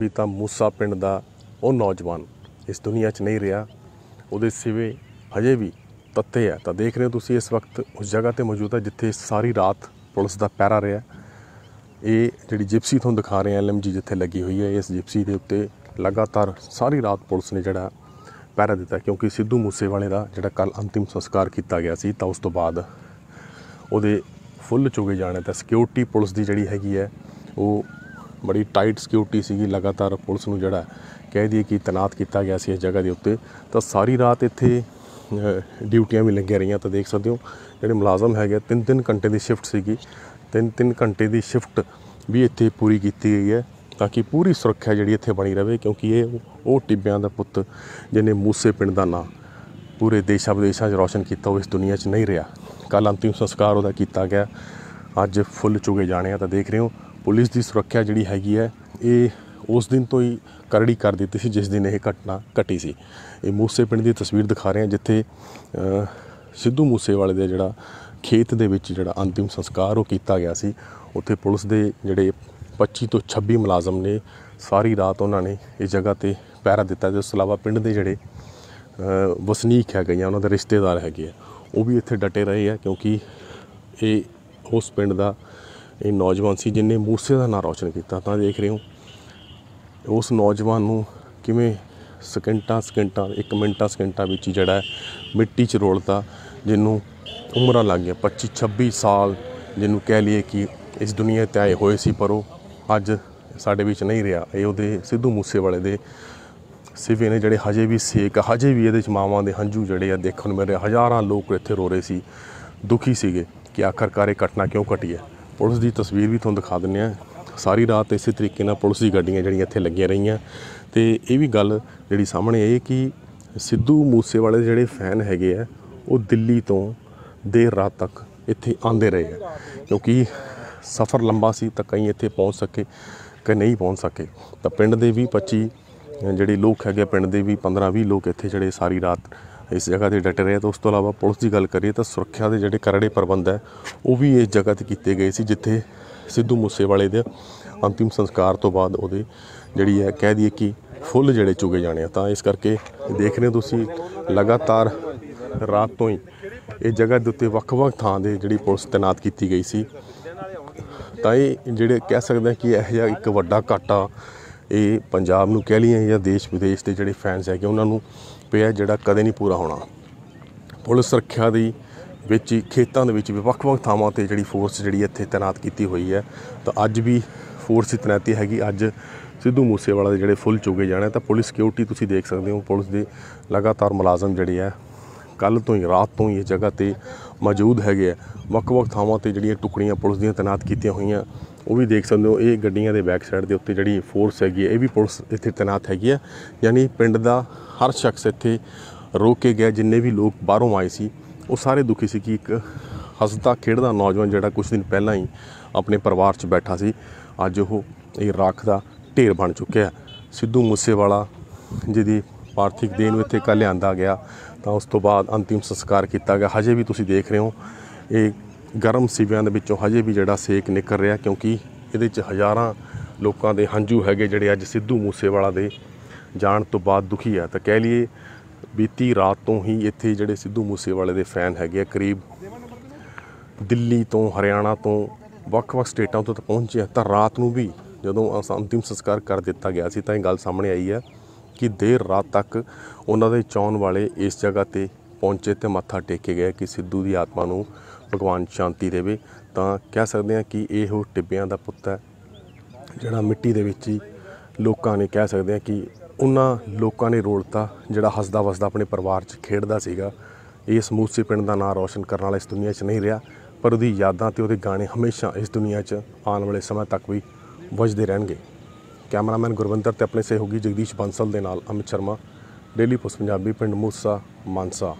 ਵੀ ਤਾਂ ਮੂਸਾ ਪਿੰਡ ਦਾ ਉਹ ਨੌਜਵਾਨ ਇਸ ਦੁਨੀਆ 'ਚ ਨਹੀਂ ਰਿਹਾ ਉਹਦੇ ਸਿਵੇ ਹਜੇ ਵੀ ਤੱਤੇ ਆ ਤਾਂ ਦੇਖ ਰਹੇ ਹੋ ਤੁਸੀਂ ਇਸ ਵਕਤ ਉਸ ਜਗ੍ਹਾ ਤੇ ਮੌਜੂਦ ਆ ਜਿੱਥੇ ਸਾਰੀ ਰਾਤ ਪੁਲਿਸ ਦਾ ਪਹਿਰਾ ਰਿਹਾ ਇਹ ਜਿਹੜੀ ਜਿਪਸੀ ਤੁਹਾਨੂੰ ਦਿਖਾ ਰਹੇ ਆ ਐਲਐਮਜੀ ਜਿੱਥੇ ਲੱਗੀ ਹੋਈ ਹੈ ਇਸ ਜਿਪਸੀ ਦੇ ਉੱਤੇ ਲਗਾਤਾਰ ਸਾਰੀ ਰਾਤ ਪੁਲਿਸ ਨੇ ਜਿਹੜਾ ਪਹਿਰਾ ਦਿੱਤਾ ਕਿਉਂਕਿ ਸਿੱਧੂ ਮੂਸੇਵਾਲੇ ਦਾ ਜਿਹੜਾ ਕੱਲ ਅੰਤਿਮ ਸੰਸਕਾਰ ਕੀਤਾ ਗਿਆ ਸੀ ਤਾਂ ਉਸ ਤੋਂ ਬਾਅਦ ਉਹਦੇ ਫੁੱਲ ਚੁਗੇ ਜਾਣੇ ਤਾਂ ਸਿਕਿਉਰਿਟੀ ਪੁਲਿਸ ਦੀ ਜਿਹੜੀ ਹੈਗੀ ਹੈ ਉਹ ਬੜੀ ਟਾਈਟ ਸਿਕਿਉਰਿਟੀ ਸੀਗੀ ਲਗਾਤਾਰ ਪੁਲਿਸ ਨੂੰ ਜਿਹੜਾ ਕਹਿ ਦਈਏ ਕਿ ਤਨਾਤ ਕੀਤਾ ਗਿਆ ਸੀ ਇਸ ਜਗ੍ਹਾ ਦੇ ਉੱਤੇ ਤਾਂ ਸਾਰੀ ਰਾਤ ਇੱਥੇ ਡਿਊਟੀਆਂ ਵੀ ਲੱਗੀਆਂ ਰਹੀਆਂ ਤਾਂ ਦੇਖ ਸਕਦੇ ਹੋ ਜਿਹੜੇ ਮੁਲਾਜ਼ਮ ਹੈਗੇ ਤਿੰਨ ਤਿੰਨ ਘੰਟੇ ਦੀ ਸ਼ਿਫਟ ਸੀਗੀ ਤਿੰਨ ਤਿੰਨ ਘੰਟੇ ਦੀ ਸ਼ਿਫਟ ਵੀ ਇੱਥੇ ਪੂਰੀ ਕੀਤੀ ਗਈ ਹੈ ਤਾਂ ਕਿ ਪੂਰੀ ਸੁਰੱਖਿਆ ਜਿਹੜੀ ਇੱਥੇ ਬਣੀ ਰਹੇ ਕਿਉਂਕਿ ਇਹ ਉਹ ਟਿੱਬਿਆਂ ਦਾ ਪੁੱਤ ਜਿਹਨੇ ਮੂਸੇ ਪਿੰਡ ਦਾ ਨਾਂ ਪੂਰੇ ਦੇਸ਼ਾਂ ਵਿਦੇਸ਼ਾਂ 'ਚ ਰੌਸ਼ਨ ਕੀਤਾ ਉਹ ਇਸ ਦੁਨੀਆ 'ਚ ਨਹੀਂ ਰਿਹਾ ਕੱਲ ਅੰਤਿਮ ਸੰਸਕਾਰ ਉਹਦਾ ਕੀਤਾ ਗਿਆ ਅੱਜ ਫੁੱਲ ਚੁਗੇ ਜਾਣੇ ਆ ਤਾਂ ਦੇਖ ਰਹੇ ਹੋ ਪੁਲਿਸ ਦੀ ਸੁਰੱਖਿਆ ਜਿਹੜੀ ਹੈਗੀ ਹੈ ਇਹ ਉਸ ਦਿਨ ਤੋਂ ਹੀ ਕਰੜੀ ਕਰ ਦਿੱਤੀ ਸੀ ਜਿਸ ਦਿਨ ਇਹ ਘਟਨਾ ਘਟੀ ਸੀ ਇਹ ਮੂਸੇ ਪਿੰਡ ਦੀ ਤਸਵੀਰ ਦਿਖਾ ਰਹੇ ਹਾਂ ਜਿੱਥੇ ਸਿੱਧੂ ਮੂਸੇਵਾਲੇ ਦੇ ਜਿਹੜਾ ਖੇਤ ਦੇ ਵਿੱਚ ਜਿਹੜਾ ਅੰਤਿਮ ਸੰਸਕਾਰ ਉਹ ਕੀਤਾ ਗਿਆ ਸੀ ਉੱਥੇ ਪੁਲਿਸ ਦੇ ਜਿਹੜੇ 25 ਤੋਂ 26 ਮੁਲਾਜ਼ਮ ਨੇ ਸਾਰੀ ਰਾਤ ਉਹਨਾਂ ਨੇ ਇਸ ਜਗ੍ਹਾ ਤੇ ਪਹਿਰਾ ਦਿੱਤਾ ਤੇ ਉਸ ਇਲਾਵਾ ਪਿੰਡ ਦੇ ਜਿਹੜੇ ਵਸਨੀਕ ਹੈ ਗਏ ਉਹਨਾਂ ਦੇ ਰਿਸ਼ਤੇਦਾਰ ਹੈਗੇ ਆ ਉਹ ਵੀ ਇੱਥੇ ਡਟੇ ਰਹੇ ਆ ਕਿਉਂਕਿ ਇਹ ਉਸ ਪਿੰਡ ਦਾ ਇਹ ਨੌਜਵਾਨ ਸੀ ਜਿਨੇ ਮੂਸੇ ਦਾ ਨਾਮ ਰੋਸ਼ਨ ਕੀਤਾ ਤਾਂ ਦੇਖ ਰਹੇ ਹੋ ਉਸ ਨੌਜਵਾਨ ਨੂੰ ਕਿਵੇਂ ਸਕਿੰਟਾਂ ਸਕਿੰਟਾਂ 1 ਮਿੰਟਾਂ ਸਕਿੰਟਾਂ ਵਿੱਚ ਜਿਹੜਾ ਮਿੱਟੀ 'ਚ ਰੋਲਦਾ ਜਿਹਨੂੰ ਉਮਰਾਂ ਲੱਗ ਗਿਆ 25 26 ਸਾਲ ਜਿਹਨੂੰ ਕਹਿ ਲਈਏ ਕਿ ਇਸ ਦੁਨੀਆ ਤੇ ਆਏ ਹੋਏ ਸੀ ਪਰ ਉਹ ਅੱਜ ਸਾਡੇ ਵਿੱਚ ਨਹੀਂ ਰਿਹਾ ਇਹ ਉਹਦੇ ਸਿੱਧੂ ਮੂਸੇਵਾਲੇ ਦੇ ਸਿਵੇ ਨੇ ਜਿਹੜੇ ਹਜੇ ਵੀ ਸੇਕ ਹਜੇ ਵੀ ਇਹਦੇ ਚ ਮਾਵਾਂ ਦੇ ਹੰਝੂ ਜਿਹੜੇ ਆ ਦੇਖਣ ਨੂੰ ਮਿਲ ਰਿਹਾ ਹਜ਼ਾਰਾਂ ਲੋਕ ਇੱਥੇ ਰੋ ਰਹੇ ਸੀ ਦੁਖੀ ਸੀਗੇ ਕਿ ਆਖਰਕਾਰ ਇਹ ਘਟਨਾ ਕਿਉਂ ਘਟੀ ਹੈ ਪੁਲਿਸ ਦੀ ਤਸਵੀਰ ਵੀ ਤੁਹਾਨੂੰ ਦਿਖਾ ਦਿੰਨੇ ਆ ਸਾਰੀ ਰਾਤ ਇਸੇ ਤਰੀਕੇ ਨਾਲ ਪੁਲਿਸ ਦੀ ਗੱਡੀਆਂ ਜਿਹੜੀਆਂ ਇੱਥੇ ਲੱਗੀਆਂ ਰਹੀਆਂ ਤੇ ਇਹ ਵੀ ਗੱਲ ਜਿਹੜੀ ਸਾਹਮਣੇ ਆਈ ਕਿ ਸਿੱਧੂ ਮੂਸੇਵਾਲੇ ਦੇ ਜਿਹੜੇ ਫੈਨ ਹੈਗੇ ਆ ਉਹ ਦਿੱਲੀ ਤੋਂ ਦੇਰ ਰਾਤ ਤੱਕ ਇੱਥੇ ਆਂਦੇ ਰਹੇ ਕਿਉਂਕਿ ਸਫ਼ਰ ਲੰਬਾ ਸੀ ਤਾਂ ਕਈ ਇੱਥੇ ਪਹੁੰਚ ਸਕੇ ਕਿ ਨਹੀਂ ਪਹੁੰਚ ਸਕੇ ਤਾਂ ਪਿੰਡ ਦੇ ਵੀ 25 ਜਿਹੜੇ ਲੋਕ ਹੈਗੇ ਪਿੰਡ ਦੇ ਵੀ 15 20 ਲੋਕ ਇੱਥੇ ਜਿਹੜੇ ਸਾਰੀ ਰਾਤ ਇਸ ਜਗ੍ਹਾ ਤੇ ਡਟ ਰਹੇ ਤਾਂ ਉਸ ਤੋਂ ਇਲਾਵਾ ਪੁਲਿਸ ਦੀ ਗੱਲ ਕਰੀਏ ਤਾਂ ਸੁਰੱਖਿਆ ਦੇ ਜਿਹੜੇ ਕਰੜੇ ਪ੍ਰਬੰਧ ਹੈ ਉਹ ਵੀ ਇਸ ਜਗ੍ਹਾ ਤੇ ਕੀਤੇ ਗਏ ਸੀ ਜਿੱਥੇ ਸਿੱਧੂ ਮੂਸੇਵਾਲੇ ਦੇ ਅੰਤਿਮ ਸੰਸਕਾਰ ਤੋਂ ਬਾਅਦ ਉਹਦੇ ਜਿਹੜੀ ਹੈ ਕਹਿ ਦਈਏ ਕਿ ਫੁੱਲ ਜਿਹੜੇ ਚੁਗੇ ਜਾਣੇ ਆ ਤਾਂ ਇਸ ਕਰਕੇ ਦੇਖ ਰਹੇ ਤੁਸੀਂ ਲਗਾਤਾਰ ਰਾਤ ਤੋਂ ਹੀ ਇਹ ਜਗ੍ਹਾ ਦੇ ਉੱਤੇ ਵੱਖ-ਵੱਖ ਥਾਂ ਦੇ ਜਿਹੜੀ ਪੁਲਿਸ ਤਾਇਨਾਤ ਕੀਤੀ ਗਈ ਸੀ ਤਾਂ ਇਹ ਜਿਹੜੇ ਕਹਿ ਸਕਦੇ ਕਿ ਇਹ ਜਿਹਾ ਇੱਕ ਵੱਡਾ ਘਾਟਾ ਇਹ ਪੰਜਾਬ ਨੂੰ ਕਹਿ ਲਈਏ ਜਾਂ ਦੇਸ਼ ਵਿਦੇਸ਼ ਦੇ ਜਿਹੜੇ ਫੈਨਸ ਹੈਗੇ ਉਹਨਾਂ ਨੂੰ ਪਿਆ ਜਿਹੜਾ ਕਦੇ ਨਹੀਂ ਪੂਰਾ ਹੋਣਾ ਪੁਲਿਸ ਸੁਰੱਖਿਆ ਦੀ ਵਿੱਚ ਖੇਤਾਂ ਦੇ ਵਿੱਚ ਵੀ ਵੱਖ-ਵੱਖ ਥਾਵਾਂ ਤੇ ਜਿਹੜੀ ਫੋਰਸ ਜਿਹੜੀ ਇੱਥੇ ਤਾਇਨਾਤ ਕੀਤੀ ਹੋਈ ਹੈ ਤਾਂ ਅੱਜ ਵੀ ਫੋਰਸ ਹੀ ਤਾਇਨਾਤੀ ਹੈਗੀ ਅੱਜ ਸਿੱਧੂ ਮੂਸੇਵਾਲਾ ਦੇ ਜਿਹੜੇ ਫੁੱਲ ਚੁਗੇ ਜਾਣੇ ਤਾਂ ਪੁਲਿਸ ਸਿਕਿਉਰਿਟੀ ਤੁਸੀਂ ਦੇਖ ਸਕਦੇ ਹੋ ਪੁਲਿਸ ਦੇ ਲਗਾਤਾਰ ਮੁਲਾਜ਼ਮ ਜਿਹੜੇ ਆ ਕੱਲ ਤੋਂ ਹੀ ਰਾਤ ਤੋਂ ਹੀ ਇਹ ਜਗ੍ਹਾ ਤੇ ਮੌਜੂਦ ਹੈਗੇ ਆ ਵੱਖ-ਵੱਖ ਥਾਵਾਂ ਤੇ ਜਿਹੜੀਆਂ ਟੁਕੜੀਆਂ ਪੁਲਿਸ ਦੀਆਂ ਤਾਇਨਾਤ ਕੀਤੀਆਂ ਹੋਈਆਂ ਉਹ ਵੀ ਦੇਖ ਸਕਦੇ ਹੋ ਇਹ ਗੱਡੀਆਂ ਦੇ ਬੈਕ ਸਾਈਡ ਦੇ ਉੱਤੇ ਜਿਹੜੀ ਫੋਰਸ ਹੈਗੀ ਹੈ ਇਹ ਵੀ ਪੁਲਿਸ ਇੱਥੇ ਤਾਇਨਾਤ ਹੈਗੀ ਆ ਯਾਨੀ ਪਿੰਡ ਦਾ ਹਰ ਸ਼ਖਸ ਇੱਥੇ ਰੋਕ ਕੇ ਗਿਆ ਜਿੰਨੇ ਵੀ ਲੋਕ ਬਾਹਰੋਂ ਆਏ ਸੀ ਉਹ ਸਾਰੇ ਦੁਖੀ ਸੀ ਕਿ ਇੱਕ ਹਸਦਾ ਖੇਡਦਾ ਨੌਜਵਾਨ ਜਿਹੜਾ ਕੁਝ ਦਿਨ ਪਹਿਲਾਂ ਹੀ ਆਪਣੇ ਪਰਿਵਾਰ 'ਚ ਬੈਠਾ ਸੀ ਅੱਜ ਉਹ ਇਹ ਰਾਖ ਦਾ ਢੇਰ ਬਣ ਚੁੱਕਿਆ ਸਿੱਧੂ ਮੂਸੇਵਾਲਾ ਜਿਹਦੀ ਪਾਰਥਿਕ ਦੇਨ ਨੂੰ ਇੱਥੇ ਕੱਲ ਲਿਆਂਦਾ ਗਿਆ ਤਾਂ ਉਸ ਤੋਂ ਬਾਅਦ ਅੰਤਿਮ ਸੰਸਕਾਰ ਕੀਤਾ ਗਿਆ ਹਜੇ ਵੀ ਤੁਸੀਂ ਦੇਖ ਰਹੇ ਹੋ ਇਹ ਗਰਮ ਸਿਵਿਆਂ ਦੇ ਵਿੱਚੋਂ ਹਜੇ ਵੀ ਜਿਹੜਾ ਸੇਕ ਨਿਕਲ ਰਿਹਾ ਕਿਉਂਕਿ ਇਹਦੇ 'ਚ ਹਜ਼ਾਰਾਂ ਲੋਕਾਂ ਦੇ ਹੰਝੂ ਹੈਗੇ ਜਿਹੜੇ ਅੱਜ ਸਿੱਧੂ ਮੂਸੇਵਾਲਾ ਦੇ ਜਾਣ ਤੋਂ ਬਾਅਦ ਦੁਖੀ ਆ ਤਾਂ ਕਹਿ ਲਈਏ ਬੀਤੀ ਰਾਤ ਤੋਂ ਹੀ ਇੱਥੇ ਜਿਹੜੇ ਸਿੱਧੂ ਮੂਸੇਵਾਲੇ ਦੇ ਫੈਨ ਹੈਗੇ ਆ ਕਰੀਬ ਦਿੱਲੀ ਤੋਂ ਹਰਿਆਣਾ ਤੋਂ ਵੱਖ-ਵੱਖ ਸਟੇਟਾਂ ਤੋਂ ਪਹੁੰਚੇ ਤਾਂ ਰਾਤ ਨੂੰ ਵੀ ਜਦੋਂ ਅੰਤਿਮ ਸੰਸਕਾਰ ਕਰ ਦਿੱਤਾ ਗਿਆ ਸੀ ਤਾਂ ਇਹ ਗੱਲ ਸਾਹਮਣੇ ਆਈ ਹੈ ਕਿ ਦੇਰ ਰਾਤ ਤੱਕ ਉਹਨਾਂ ਦੇ ਚੌਣ ਵਾਲੇ ਇਸ ਜਗ੍ਹਾ ਤੇ ਪਹੁੰਚੇ ਤੇ ਮੱਥਾ ਟੇਕੇ ਗਏ ਕਿ ਸਿੱਧੂ ਦੀ ਆਤਮਾ ਨੂੰ ਭਗਵਾਨ ਸ਼ਾਂਤੀ ਦੇਵੇ ਤਾਂ ਕਹਿ ਸਕਦੇ ਹਾਂ ਕਿ ਇਹ ਉਹ ਟਿੱਬਿਆਂ ਦਾ ਪੁੱਤ ਹੈ ਜਿਹੜਾ ਮਿੱਟੀ ਦੇ ਵਿੱਚ ਹੀ ਲੋਕਾਂ ਨੇ ਕਹਿ ਸਕਦੇ ਆ ਕਿ ਉਹਨਾਂ ਲੋਕਾਂ ਨੇ ਰੋਲਤਾ ਜਿਹੜਾ ਹੱਸਦਾ ਵਸਦਾ ਆਪਣੇ ਪਰਿਵਾਰ 'ਚ ਖੇਡਦਾ ਸੀਗਾ ਇਹ ਮੂਸੀ ਪਿੰਡ ਦਾ ਨਾਂ ਰੌਸ਼ਨ ਕਰਨ ਵਾਲਾ ਇਸ ਦੁਨੀਆ 'ਚ ਨਹੀਂ ਰਿਹਾ ਪਰ ਉਹਦੀ ਯਾਦਾਂ ਤੇ ਉਹਦੇ ਗਾਣੇ ਹਮੇਸ਼ਾ ਇਸ ਦੁਨੀਆ 'ਚ ਆਉਣ ਵਾਲੇ ਸਮੇਂ ਤੱਕ ਵੀ ਵੱਜਦੇ ਰਹਿਣਗੇ ਕੈਮਰਾਮੈਨ ਗੁਰਵਿੰਦਰ ਤੇ ਆਪਣੇ ਸਹਿਯੋਗੀ ਜਗਦੀਸ਼ ਬੰਸਲ ਦੇ ਨਾਲ ਅਮਿਤ ਸ਼ਰਮਾ ਡੇਲੀ ਪੋਸਟ ਪੰਜਾਬੀ ਪਿੰਡ ਮੂਸਾ ਮਾਨਸਾ